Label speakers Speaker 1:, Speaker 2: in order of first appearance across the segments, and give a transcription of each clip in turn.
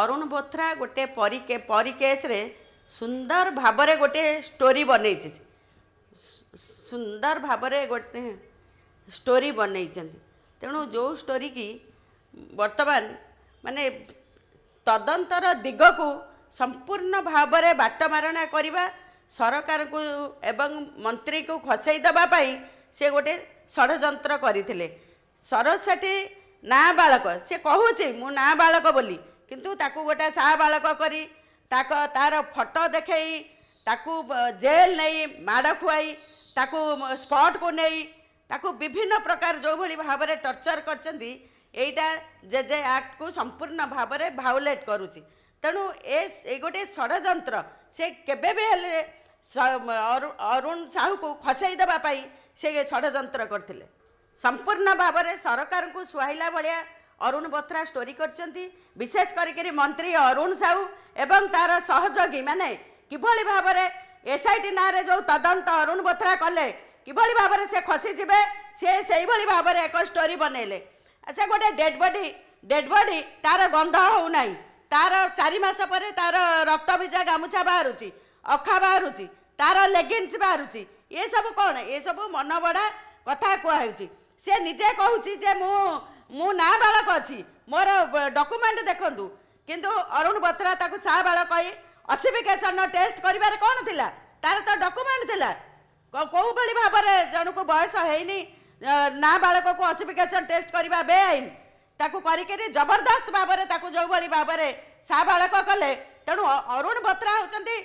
Speaker 1: ଅରୁଣ ବୋଥ୍ରା ଗୋଟେ ପରିକେ ପରିକେସ୍ରେ ସୁନ୍ଦର ଭାବରେ ଗୋଟେ ଷ୍ଟୋରି ବନେଇଛି ସୁନ୍ଦର ଭାବରେ ଗୋଟେ ଷ୍ଟୋରି ବନେଇଛନ୍ତି ତେଣୁ ଯେଉଁ କି ବର୍ତ୍ତମାନ ମାନେ ତଦନ୍ତର ଦିଗକୁ ସମ୍ପୂର୍ଣ୍ଣ ଭାବରେ ବାଟ ମାରଣା କରିବା ସରକାରଙ୍କୁ ଏବଂ ମନ୍ତ୍ରୀଙ୍କୁ ଖସେଇ ଦେବା ପାଇଁ ସେ ଗୋଟେ ଷଡ଼ଯନ୍ତ୍ର କରିଥିଲେ ସରସ୍ୱତୀ ନାବାଳକ ସେ କହୁଛି ମୁଁ ନାବାଳକ ବୋଲି କିନ୍ତୁ ତାକୁ ଗୋଟେ ସା ବାଳକ କରି ତାକ ତାର ଫଟୋ ଦେଖେଇ ତାକୁ ଜେଲ୍ ନେଇ ମାଡ଼ ଖୁଆଇ ତାକୁ ସ୍ପଟକୁ ନେଇ ତାକୁ ବିଭିନ୍ନ ପ୍ରକାର ଯେଉଁଭଳି ଭାବରେ ଟର୍ଚର୍ କରିଛନ୍ତି ଏଇଟା ଜେ ଜେ ଆକ୍ଟକୁ ସମ୍ପୂର୍ଣ୍ଣ ଭାବରେ ଭାଓଲେଟ୍ କରୁଛି ତେଣୁ ଏ ଏ ଗୋଟିଏ ଷଡ଼ଯନ୍ତ୍ର ସେ କେବେ ବି ହେଲେ ଅରୁଣ ସାହୁକୁ ଖସେଇ ଦେବା ପାଇଁ ସେ ଷଡ଼ଯନ୍ତ୍ର କରିଥିଲେ ସମ୍ପୂର୍ଣ୍ଣ ଭାବରେ ସରକାରଙ୍କୁ ସୁହାଇଲା ଭଳିଆ ଅରୁଣ ବତ୍ରା ଷ୍ଟୋରି କରିଛନ୍ତି ବିଶେଷ କରିକି ମନ୍ତ୍ରୀ ଅରୁଣ ସାହୁ ଏବଂ ତାର ସହଯୋଗୀମାନେ କିଭଳି ଭାବରେ ଏସ୍ଆଇଟି ନାଁରେ ଯେଉଁ ତଦନ୍ତ ଅରୁଣ ବତ୍ରା କଲେ କିଭଳି ଭାବରେ ସେ ଖସିଯିବେ ସେ ସେଇଭଳି ଭାବରେ ଏକ ଷ୍ଟୋରି ବନେଇଲେ ଆଚ୍ଛା ଗୋଟେ ଡେଡ୍ ବଡି ଡେଡ୍ ବଡି ତାର ଗନ୍ଧ ହେଉନାହିଁ ତାର ଚାରି ମାସ ପରେ ତାର ରକ୍ତ ଭିଜା ଗାମୁଛା ବାହାରୁଛି ଅଖା ବାହାରୁଛି ତାର ଲେଗିନ୍ସ ବାହାରୁଛି ଏସବୁ କ'ଣ ଏସବୁ ମନବଢ଼ା କଥା କୁହାହେଉଛି ସେ ନିଜେ କହୁଛି ଯେ ମୁଁ ମୁଁ ନା ବାଳକ ଅଛି ମୋର ଡକ୍ୟୁମେଣ୍ଟ ଦେଖନ୍ତୁ କିନ୍ତୁ ଅରୁଣ ବତ୍ରା ତାକୁ ସା ବାଳକ ଅସିଫିକେସନ ଟେଷ୍ଟ କରିବାରେ କ'ଣ ଥିଲା ତାର ତ ଡକ୍ୟୁମେଣ୍ଟ ଥିଲା କେଉଁଭଳି ଭାବରେ ଜଣକୁ ବୟସ ହେଇନି ନା ବାଳକକୁ ଅସିଫିକେସନ ଟେଷ୍ଟ କରିବା ବେଆଇନ ତାକୁ କରିକିରି ଜବରଦସ୍ତ ଭାବରେ ତାକୁ ଯେଉଁଭଳି ଭାବରେ ସା ବାଳକ କଲେ ତେଣୁ ଅରୁଣ ବତ୍ରା ହେଉଛନ୍ତି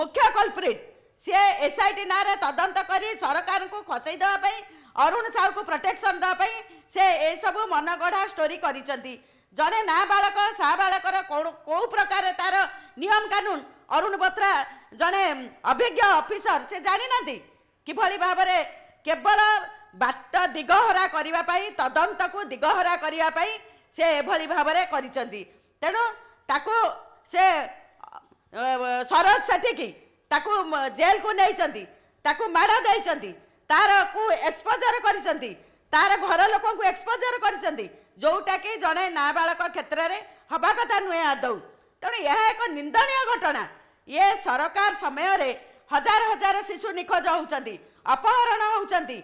Speaker 1: ମୁଖ୍ୟ କଲ୍ପ୍ରିଟ ସିଏ ଏସ୍ଆଇଟି ନାଁରେ ତଦନ୍ତ କରି ସରକାରଙ୍କୁ ଖସେଇ ଦେବା ପାଇଁ ଅରୁଣ ସାହୁକୁ ପ୍ରୋଟେକ୍ସନ୍ ଦେବା ପାଇଁ ସେ ଏସବୁ ମନଗଢ଼ା ଷ୍ଟୋରି କରିଛନ୍ତି ଜଣେ ନା ବାଳକ ସା ବାଳକର କେଉଁ କେଉଁ ପ୍ରକାର ତା'ର ନିୟମ କାନୁନ ଅରୁଣ ବତ୍ରା ଜଣେ ଅଭିଜ୍ଞ ଅଫିସର ସେ ଜାଣିନାହାନ୍ତି କିଭଳି ଭାବରେ କେବଳ ବାଟ ଦିଗହରା କରିବା ପାଇଁ ତଦନ୍ତକୁ ଦିଗହରା କରିବା ପାଇଁ ସେ ଏଭଳି ଭାବରେ କରିଛନ୍ତି ତେଣୁ ତାକୁ ସେ ସରୋଜ ସେଠିକି ତାକୁ ଜେଲ୍କୁ ନେଇଛନ୍ତି ତାକୁ ମାଡ଼ ଦେଇଛନ୍ତି ତାରକୁ ଏକ୍ସପୋଜର କରିଛନ୍ତି ତାର ଘର ଲୋକଙ୍କୁ ଏକ୍ସପୋଜର କରିଛନ୍ତି ଯେଉଁଟାକି ଜଣେ ନାବାଳକ କ୍ଷେତ୍ରରେ ହେବା କଥା ନୁହେଁ ଆଦୌ ତେଣୁ ଏହା ଏକ ନିନ୍ଦନୀୟ ଘଟଣା ଏ ସରକାର ସମୟରେ ହଜାର ହଜାର ଶିଶୁ ନିଖୋଜ ହେଉଛନ୍ତି ଅପହରଣ ହେଉଛନ୍ତି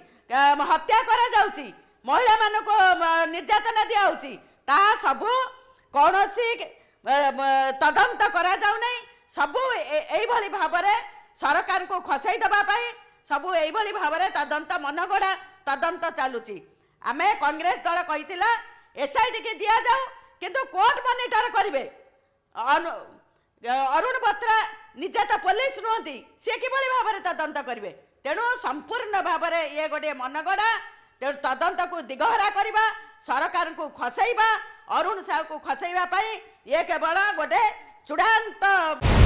Speaker 1: ହତ୍ୟା କରାଯାଉଛି ମହିଳାମାନଙ୍କୁ ନିର୍ଯାତନା ଦିଆହେଉଛି ତାହା ସବୁ କୌଣସି ତଦନ୍ତ କରାଯାଉ ନାହିଁ ସବୁ ଏଇଭଳି ଭାବରେ ସରକାରଙ୍କୁ ଖସାଇ ଦେବା ପାଇଁ ସବୁ ଏଇଭଳି ଭାବରେ ତଦନ୍ତ ମନଗଢ଼ା ତଦନ୍ତ ଚାଲୁଛି ଆମେ କଂଗ୍ରେସ ଦଳ କହିଥିଲା ଏସ୍ଆଇଟିକୁ ଦିଆଯାଉ କିନ୍ତୁ କୋର୍ଟ ମନିଟର କରିବେ ଅରୁଣ ବତ୍ରା ନିଜେ ତ ପୋଲିସ ନୁହନ୍ତି ସିଏ କିଭଳି ଭାବରେ ତଦନ୍ତ କରିବେ ତେଣୁ ସମ୍ପୂର୍ଣ୍ଣ ଭାବରେ ଇଏ ଗୋଟିଏ ମନଗଢ଼ା ତେଣୁ ତଦନ୍ତକୁ ଦିଗହରା କରିବା ସରକାରଙ୍କୁ ଖସେଇବା ଅରୁଣ ସାହୁକୁ ଖସେଇବା ପାଇଁ ଇଏ କେବଳ ଗୋଟେ ଚୂଡ଼ାନ୍ତ